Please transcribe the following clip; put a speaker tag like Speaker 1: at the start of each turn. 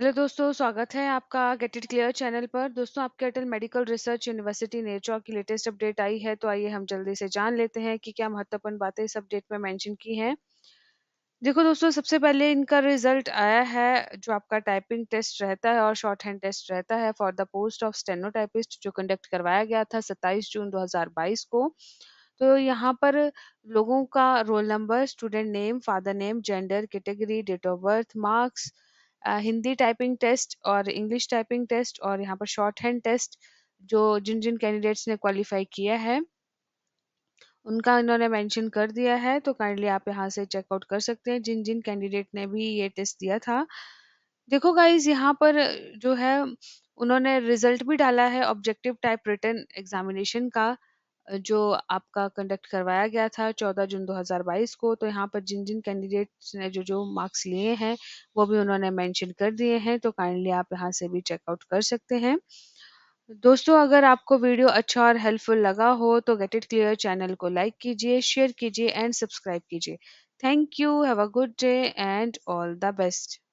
Speaker 1: hello दोस्तों स्वागत है आपका गेट इट क्लियर चैनल पर दोस्तों आपके Atal medical research university Nerchowk की लेटेस्ट अपडेट आई है तो आइए हम जल्दी से जान लेते हैं कि क्या महत्वपूर्ण बातें इस अपडेट में मेंशन की हैं देखो दोस्तों सबसे पहले इनका रिजल्ट आया है जो आपका टाइपिंग टेस्ट रहता है और शॉर्ट हैंड टेस्ट रहता है for the post of stenotypist जो कंडक्ट करवाया गया था सत्ताईस जून दो को तो यहाँ पर लोगों का roll number student name father name gender category date of birth marks Hindi typing test और इंग्लिश टाइपिंग टेस्ट और यहाँ पर शॉर्ट हैंड टेस्ट जो जिन जिन कैंडिडेट्स ने क्वालिफाई किया है उनका इन्होंने मेंशन कर दिया है तो काइंडली आप यहाँ से चेकआउट कर सकते हैं जिन जिन कैंडिडेट ने भी ये टेस्ट दिया था देखो गाइज यहाँ पर जो है उन्होंने रिजल्ट भी डाला है ऑब्जेक्टिव टाइप रिटर्न एग्जामिनेशन का जो आपका कंडक्ट करवाया गया था 14 जून 2022 को तो यहाँ पर जिन जिन कैंडिडेट्स ने जो जो मार्क्स लिए हैं वो भी उन्होंने मेंशन कर दिए हैं तो काइंडली आप यहाँ से भी चेकआउट कर सकते हैं दोस्तों अगर आपको वीडियो अच्छा और हेल्पफुल लगा हो तो गेट इट क्लियर चैनल को लाइक कीजिए शेयर कीजिए एंड सब्सक्राइब कीजिए thank you have a good day and all the best